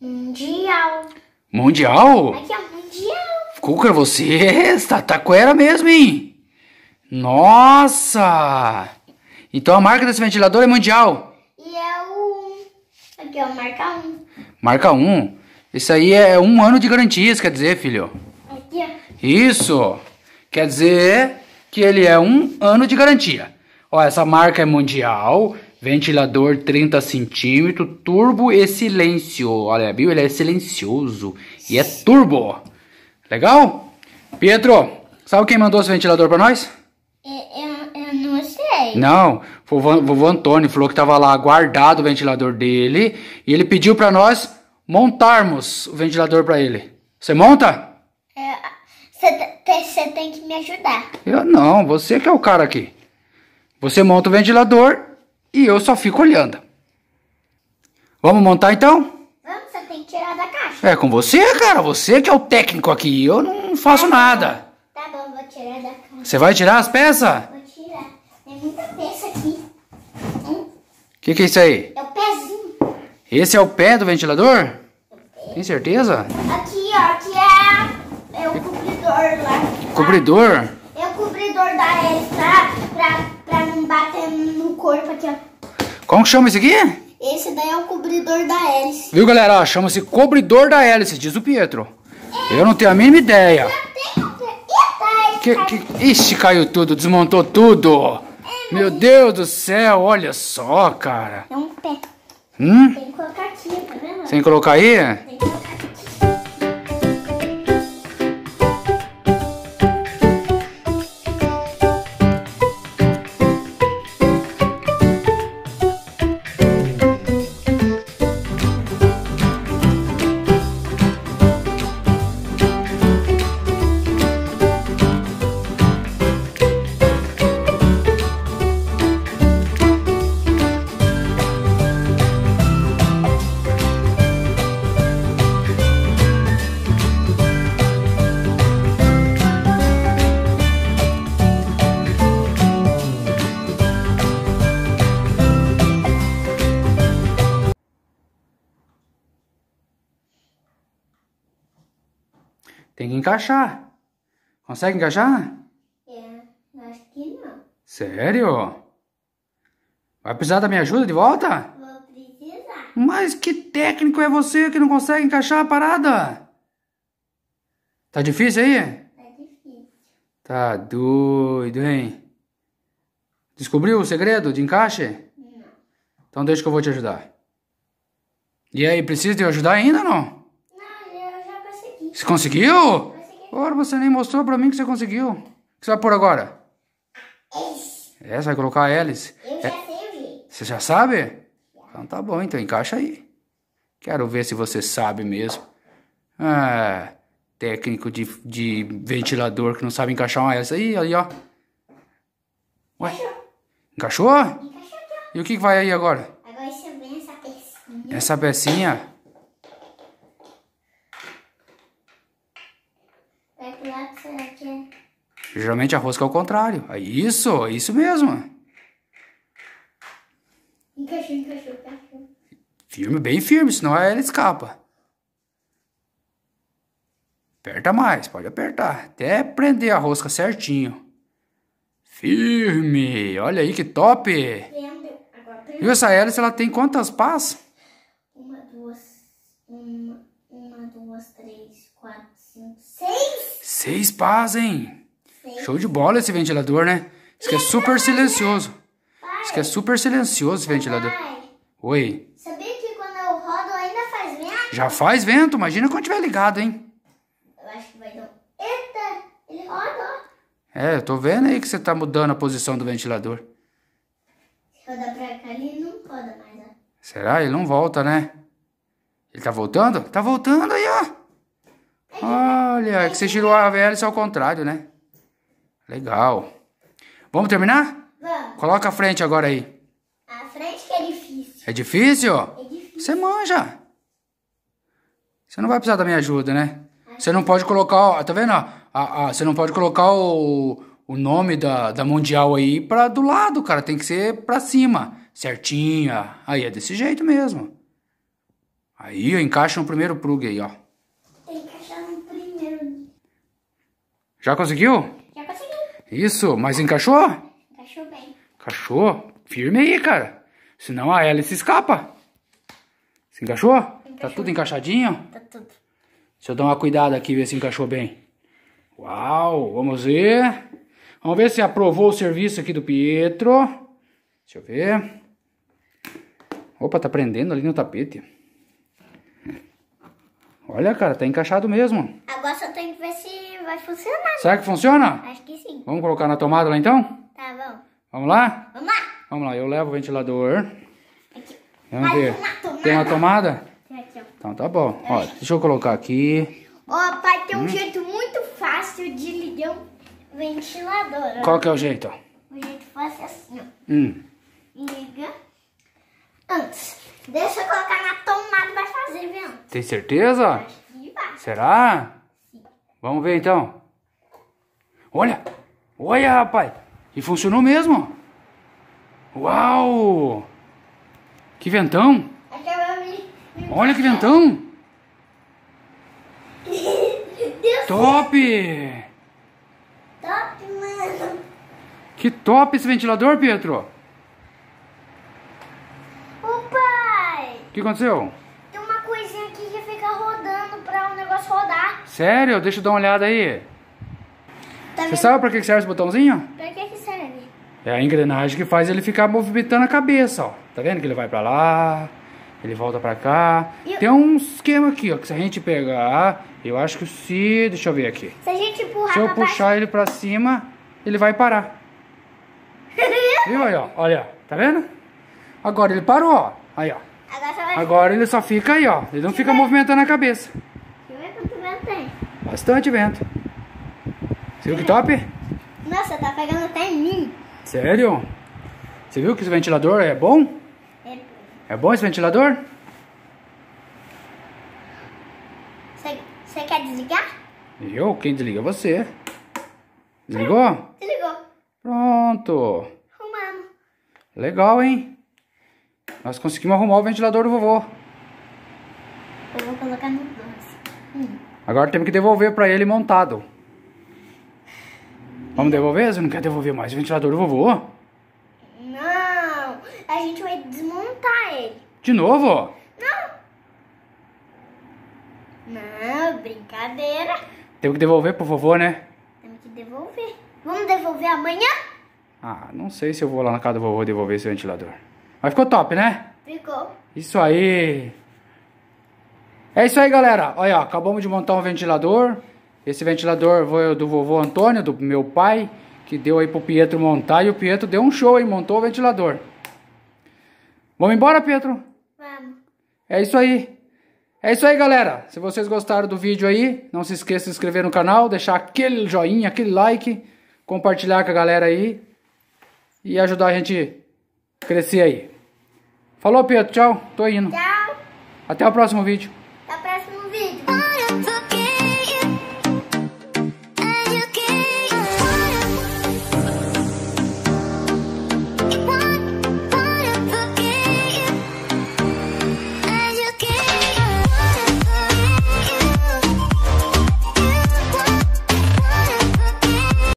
Mundial. Mundial? Aqui, ó, mundial. Cuca, você está taquera tá mesmo, hein? Nossa! Então a marca desse ventilador é mundial. E é o aqui Aqui, ó, marca 1. Marca 1. Isso aí é um ano de garantia, quer dizer, filho. Aqui, ó. Isso. Quer dizer que ele é um ano de garantia. Ó, essa marca é mundial, Ventilador 30 centímetros, turbo e silêncio. Olha, viu? Ele é silencioso e é turbo. Legal? Pedro, sabe quem mandou esse ventilador para nós? Eu, não sei. Não, foi o vovô Antônio, falou que tava lá guardado o ventilador dele e ele pediu para nós montarmos o ventilador para ele. Você monta? É, você tem que me ajudar. Eu não, você que é o cara aqui. Você monta o ventilador e eu só fico olhando. Vamos montar então? Vamos, você tem que tirar da caixa. É com você, cara. Você que é o técnico aqui. Eu não faço tá nada. Tá bom, vou tirar da caixa. Você vai tirar as peças? Vou tirar. Tem muita peça aqui. O que, que é isso aí? É o pezinho. Esse é o pé do ventilador? É o Tem certeza? Aqui, ó. Aqui é, é o cobridor lá. Cobridor? É o cobridor da hélice pra, pra, pra não bater no corpo aqui, ó. Como que chama esse aqui? Esse daí é o cobridor da hélice. Viu, galera? Chama-se cobridor da hélice, diz o Pietro. É. Eu não tenho a mínima ideia. Que, que... Ixi, caiu tudo, desmontou tudo. É, Meu é? Deus do céu, olha só, cara. É um pé. Hum? Tem que colocar aqui, tá vendo? Tem que colocar aí? Tem que Tem que encaixar. Consegue encaixar? É, acho que não. Sério? Vai precisar da minha ajuda de volta? Vou precisar. Mas que técnico é você que não consegue encaixar a parada? Tá difícil aí? Tá difícil. Tá doido, hein? Descobriu o segredo de encaixe? Não. Então deixa que eu vou te ajudar. E aí, precisa de eu ajudar ainda ou não? Você conseguiu? Ora, você nem mostrou pra mim que você conseguiu. O que você vai pôr agora? Hélice. É, você vai colocar a hélice. Eu já é. sei Você já sabe? Então tá bom, então encaixa aí. Quero ver se você sabe mesmo. Ah, técnico de, de ventilador que não sabe encaixar uma hélice. Aí, ali, ó. Ué? Encaixou? Encaixou? E o que vai aí agora? Agora você vem é essa pecinha. Essa pecinha? Geralmente a rosca é o contrário. É isso, é isso mesmo. Encaixou, encaixou, Firme, bem firme, senão ela escapa. Aperta mais, pode apertar. Até prender a rosca certinho. Firme, olha aí que top. Viu essa hélice, ela tem quantas pás? Uma, duas, uma, uma, duas, três, quatro, cinco, seis. Seis pás, hein? Seis. Show de bola esse ventilador, né? Isso que é super silencioso. Isso que é super silencioso esse ventilador. Oi. Sabia que quando eu rodo ainda faz vento? Já faz vento, imagina quando tiver ligado, hein? Eu acho que vai dar. Eita, ele roda, ó. É, eu tô vendo aí que você tá mudando a posição do ventilador. Se rodar pra cá, ele não roda mais, ó. Será? Ele não volta, né? Ele tá voltando? Tá voltando aí, ó. Olha, que você girou a é ao contrário, né? Legal. Vamos terminar? Vamos. Coloca a frente agora aí. A frente que é difícil. É difícil? É difícil. Você manja. Você não vai precisar da minha ajuda, né? Você não pode colocar, tá vendo? você não pode colocar o, o nome da, da mundial aí pra do lado, cara. Tem que ser pra cima, certinha. Aí é desse jeito mesmo. Aí eu encaixo no primeiro plug aí, ó. Já conseguiu? Já consegui. Isso, mas encaixou? Encaixou bem. Encaixou? Firme aí, cara. Senão a hélice escapa. Se encaixou? Tá encaixou? Tá tudo encaixadinho? Tá tudo. Deixa eu dar uma cuidada aqui, ver se encaixou bem. Uau, vamos ver. Vamos ver se aprovou o serviço aqui do Pietro. Deixa eu ver. Opa, tá prendendo ali no tapete. Olha, cara, tá encaixado mesmo. Agora só tem que ver se vai funcionar. Será que funciona? Acho que sim. Vamos colocar na tomada lá então? Tá bom. Vamos lá? Vamos lá. Vamos lá, eu levo o ventilador. Aqui. Vamos ver. Tem uma tomada? Tem aqui, ó. Então tá bom. Ó, deixa eu colocar aqui. Ó, pai, tem um hum? jeito muito fácil de ligar um ventilador. Ó. Qual que é o jeito? O jeito fácil é assim, ó. Hum. Liga. Antes. Deixa eu colocar na tomada, vai fazer vento. Tem certeza? Acho que vai. Será? Vamos ver então. Olha! Olha, rapaz! E funcionou mesmo! Uau! Que ventão! Olha que ventão! Top! Top, mano! Que top esse ventilador, Pietro! O pai! O que aconteceu? Sério? Deixa eu dar uma olhada aí. Tá você sabe pra que serve esse botãozinho? Pra que, que serve? É a engrenagem que faz ele ficar movimentando a cabeça, ó. Tá vendo que ele vai pra lá, ele volta pra cá. Tem um esquema aqui, ó, que se a gente pegar, eu acho que se... Deixa eu ver aqui. Se a gente empurrar Se eu puxar baixo... ele pra cima, ele vai parar. Viu aí, ó? Olha, tá vendo? Agora ele parou, ó. Aí, ó. Agora, vai... Agora ele só fica aí, ó. Ele não fica movimentando a cabeça. Bastante vento. Você viu que top? Nossa, tá pegando até em mim. Sério? Você viu que esse ventilador é bom? É, é bom esse ventilador? Você quer desligar? Eu? Quem desliga você. Desligou? Desligou. Pronto. Arrumamos. Legal, hein? Nós conseguimos arrumar o ventilador do vovô. Eu vou colocar no Agora temos que devolver para ele montado. Vamos devolver? Você não quer devolver mais o ventilador do vovô? Não, a gente vai desmontar ele. De novo? Não. Não, brincadeira. Temos que devolver pro vovô, né? Temos que devolver. Vamos devolver amanhã? Ah, não sei se eu vou lá na casa do vovô devolver esse ventilador. Mas ficou top, né? Ficou. Isso aí. É isso aí, galera. Olha, acabamos de montar um ventilador. Esse ventilador foi do vovô Antônio, do meu pai, que deu aí pro Pietro montar. E o Pietro deu um show e montou o ventilador. Vamos embora, Pietro? Vamos. É isso aí. É isso aí, galera. Se vocês gostaram do vídeo aí, não se esqueça de se inscrever no canal, deixar aquele joinha, aquele like, compartilhar com a galera aí e ajudar a gente crescer aí. Falou, Pietro. Tchau. Tô indo. Tchau. Até o próximo vídeo.